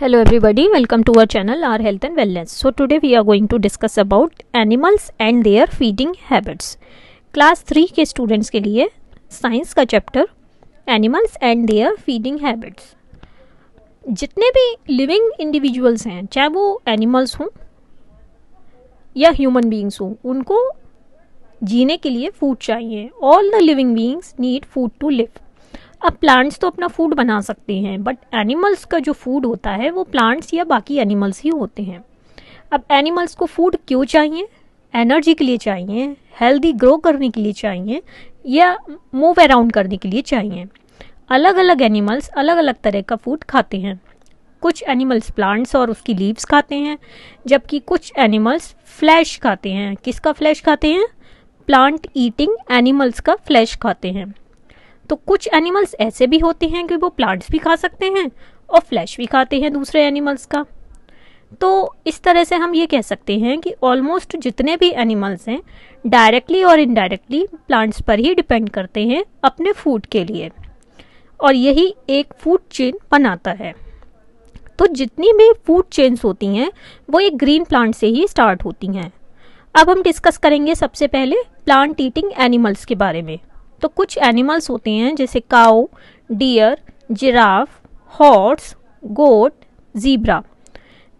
hello everybody welcome to our channel our health and wellness so today we are going to discuss about animals and their feeding habits class three के students के लिए science का chapter animals and their feeding habits जितने भी living individuals हैं चाहे वो animals हों या ह्यूमन बींग्स हों उनको जीने के लिए फूड चाहिए all the living beings need food to live अब प्लांट्स तो अपना फूड बना सकते हैं बट एनिमल्स का जो फूड होता है वो प्लांट्स या बाकी एनिमल्स ही होते हैं अब एनिमल्स को फूड क्यों चाहिए एनर्जी के लिए चाहिए हेल्दी ग्रो करने के लिए चाहिए या मूव अराउंड करने के लिए चाहिए अलग अलग एनिमल्स अलग अलग तरह का फूड खाते हैं कुछ एनिमल्स प्लांट्स और उसकी लीव्स खाते हैं जबकि कुछ एनिमल्स फ्लैश खाते हैं किसका फ्लैश खाते हैं प्लांट ईटिंग एनिमल्स का फ्लैश खाते हैं तो कुछ एनिमल्स ऐसे भी होते हैं कि वो प्लांट्स भी खा सकते हैं और फ्लैश भी खाते हैं दूसरे एनिमल्स का तो इस तरह से हम ये कह सकते हैं कि ऑलमोस्ट जितने भी एनिमल्स हैं डायरेक्टली और इनडायरेक्टली प्लांट्स पर ही डिपेंड करते हैं अपने फूड के लिए और यही एक फूड चेन बनाता है तो जितनी भी फूड चेन्स होती हैं वो एक ग्रीन प्लांट से ही स्टार्ट होती हैं अब हम डिस्कस करेंगे सबसे पहले प्लांट ईटिंग एनिमल्स के बारे में तो कुछ एनिमल्स होते हैं जैसे cow deer giraffe horse goat zebra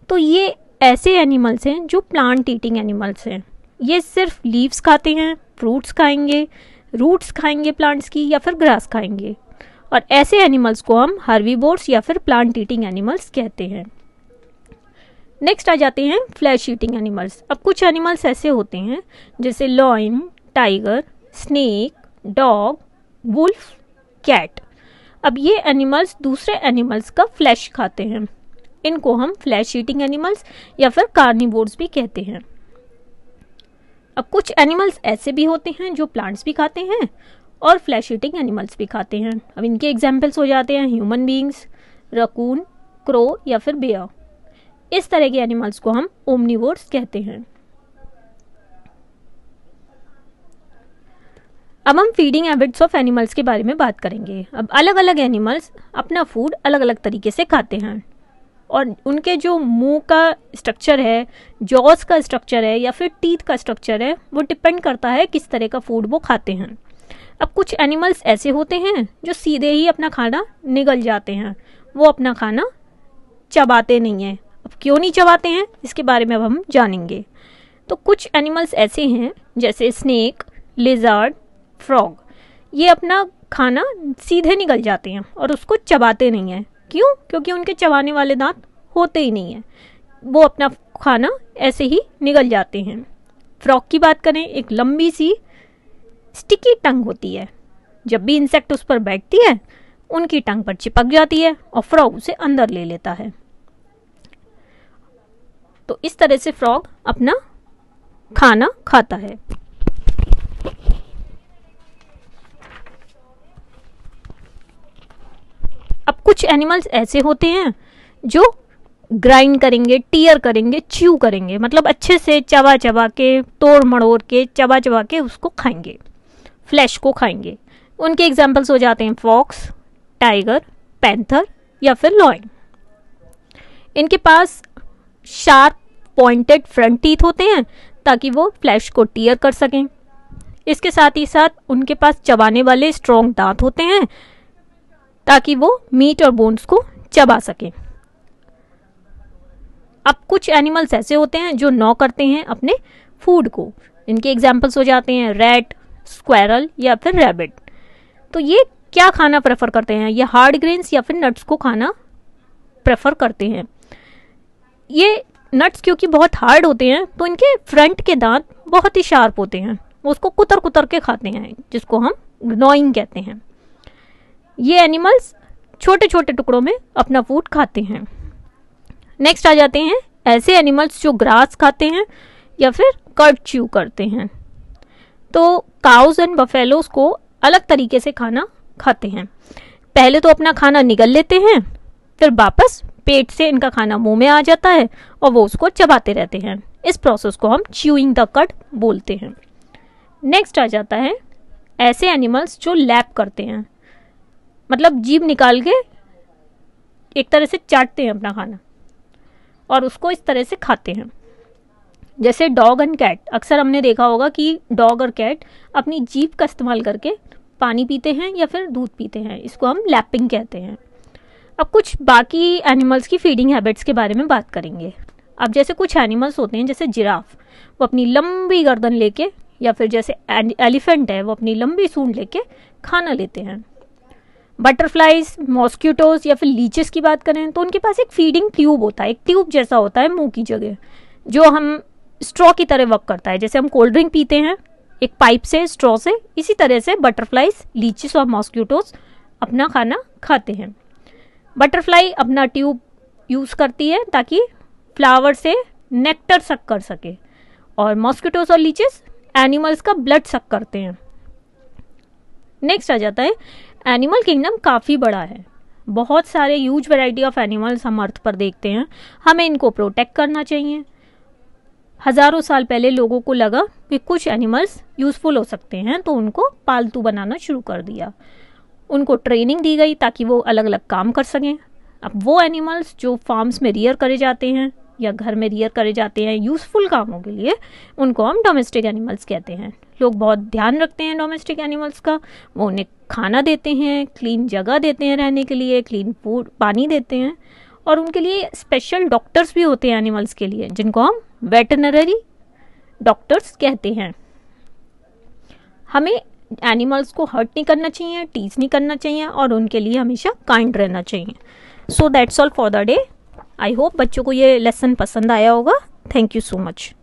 तो ये ऐसे एनिमल्स हैं जो प्लांट ईटिंग एनिमल्स हैं ये सिर्फ लीव्स खाते हैं फ्रूट्स खाएंगे रूट्स खाएंगे प्लांट्स की या फिर ग्रास खाएंगे और ऐसे एनिमल्स को हम हर्बीबोर्स या फिर प्लांट ईटिंग एनिमल्स कहते हैं नेक्स्ट आ जाते हैं फ्लैश ईटिंग एनिमल्स अब कुछ एनिमल्स ऐसे होते हैं जैसे lion tiger snake dog wolf cat अब ये एनिमल्स दूसरे एनिमल्स का फ्लैश खाते हैं इनको हम फ्लैश ईटिंग एनिमल्स या फिर कार्निवोर्स भी कहते हैं अब कुछ एनिमल्स ऐसे भी होते हैं जो प्लांट्स भी खाते हैं और फ्लैश ईटिंग एनिमल्स भी खाते हैं अब इनके एग्जाम्पल्स हो जाते हैं ह्यूमन बींग्स रकून क्रो या फिर बेयर इस तरह के एनिमल्स को हम ओमनीवोर्स कहते हैं अब हम फीडिंग हैबिट्स ऑफ एनिमल्स के बारे में बात करेंगे अब अलग अलग एनिमल्स अपना फूड अलग अलग तरीके से खाते हैं और उनके जो मुंह का स्ट्रक्चर है जॉस का स्ट्रक्चर है या फिर टीथ का स्ट्रक्चर है वो डिपेंड करता है किस तरह का फूड वो खाते हैं अब कुछ एनिमल्स ऐसे होते हैं जो सीधे ही अपना खाना निगल जाते हैं वो अपना खाना चबाते नहीं हैं अब क्यों नहीं चबाते हैं इसके बारे में अब हम जानेंगे तो कुछ एनिमल्स ऐसे हैं जैसे स्नेक लिजार्ड फ्रॉग ये अपना खाना सीधे निकल जाते हैं और उसको चबाते नहीं हैं क्यों क्योंकि उनके चबाने वाले दांत होते ही नहीं हैं वो अपना खाना ऐसे ही निकल जाते हैं फ्रॉक की बात करें एक लंबी सी स्टिकी टंग होती है जब भी इंसेक्ट उस पर बैठती है उनकी टंग पर चिपक जाती है और फ्रॉग उसे अंदर ले लेता है तो इस तरह से फ्रॉग अपना खाना खाता है कुछ एनिमल्स ऐसे होते हैं जो ग्राइंड करेंगे टीयर करेंगे च्यू करेंगे मतलब अच्छे से चबा चबा के तोड़ मड़ोड़ के चबा चबा के उसको खाएंगे फ्लैश को खाएंगे उनके एग्जाम्पल्स हो जाते हैं फॉक्स टाइगर पैंथर या फिर लॉइन इनके पास शार्प पॉइंटेड फ्रंट टीथ होते हैं ताकि वो फ्लैश को टीयर कर सकें इसके साथ ही साथ उनके पास चबाने वाले स्ट्रॉन्ग दांत होते हैं ताकि वो मीट और बोन्स को चबा सकें अब कुछ एनिमल्स ऐसे होते हैं जो नौ करते हैं अपने फूड को इनके एग्जाम्पल्स हो जाते हैं रेड स्क्वायरल या फिर रैबिट तो ये क्या खाना प्रेफर करते हैं ये हार्ड ग्रेन्स या फिर नट्स को खाना प्रेफर करते हैं ये नट्स क्योंकि बहुत हार्ड होते हैं तो इनके फ्रंट के दांत बहुत ही शार्प होते हैं उसको कुतर कुतर के खाते हैं जिसको हम ग्नोइंग कहते हैं ये एनिमल्स छोटे छोटे टुकड़ों में अपना फूड खाते हैं नेक्स्ट आ जाते हैं ऐसे एनिमल्स जो ग्रास खाते हैं या फिर कर्ड च्यू करते हैं तो काउज एंड बफेलोज को अलग तरीके से खाना खाते हैं पहले तो अपना खाना निगल लेते हैं फिर वापस पेट से इनका खाना मुंह में आ जाता है और वो उसको चबाते रहते हैं इस प्रोसेस को हम च्यूइंग द कट बोलते हैं नेक्स्ट आ जाता है ऐसे एनिमल्स जो लैप करते हैं मतलब जीभ निकाल के एक तरह से चाटते हैं अपना खाना और उसको इस तरह से खाते हैं जैसे डॉग एंड कैट अक्सर हमने देखा होगा कि डॉग और कैट अपनी जीप का इस्तेमाल करके पानी पीते हैं या फिर दूध पीते हैं इसको हम लैपिंग कहते हैं अब कुछ बाकी एनिमल्स की फीडिंग हैबिट्स के बारे में बात करेंगे अब जैसे कुछ एनिमल्स होते हैं जैसे जिराफ वो अपनी लंबी गर्दन लेके या फिर जैसे एलिफेंट है वो अपनी लंबी सूंड लेके खाना लेते हैं बटरफ्लाइज मॉस्क्यूटोज या फिर लीचेस की बात करें तो उनके पास एक फीडिंग ट्यूब होता है एक ट्यूब जैसा होता है मुंह की जगह जो हम स्ट्रॉ की तरह वर्क करता है जैसे हम कोल्ड ड्रिंक पीते हैं एक पाइप से स्ट्रॉ से इसी तरह से बटरफ्लाइज लीचिस और मॉस्क्यूटोज अपना खाना खाते हैं बटरफ्लाई अपना ट्यूब यूज़ करती है ताकि फ्लावर से नेक्टर सक कर सके और मॉस्क्यूटोज और लीचेस एनिमल्स का ब्लड सक करते हैं नेक्स्ट आ जाता है एनिमल किंगडम काफ़ी बड़ा है बहुत सारे यूज वैरायटी ऑफ एनिमल्स हम अर्थ पर देखते हैं हमें इनको प्रोटेक्ट करना चाहिए हज़ारों साल पहले लोगों को लगा कि कुछ एनिमल्स यूज़फुल हो सकते हैं तो उनको पालतू बनाना शुरू कर दिया उनको ट्रेनिंग दी गई ताकि वो अलग अलग काम कर सकें अब वो एनिमल्स जो फार्म्स में रियर करे जाते हैं या घर में रियर करे जाते हैं यूज़फुल कामों के लिए उनको हम डोमेस्टिक एनिमल्स कहते हैं लोग बहुत ध्यान रखते हैं डोमेस्टिक एनिमल्स का वो उन्हें खाना देते हैं क्लीन जगह देते हैं रहने के लिए क्लीन फूड पानी देते हैं और उनके लिए स्पेशल डॉक्टर्स भी होते हैं एनिमल्स के लिए जिनको हम वेटनरी डॉक्टर्स कहते हैं हमें एनिमल्स को हर्ट नहीं करना चाहिए टीज नहीं करना चाहिए और उनके लिए हमेशा काइंड रहना चाहिए so that's all for the day I hope बच्चों को ये लेसन पसंद आया होगा थैंक यू सो मच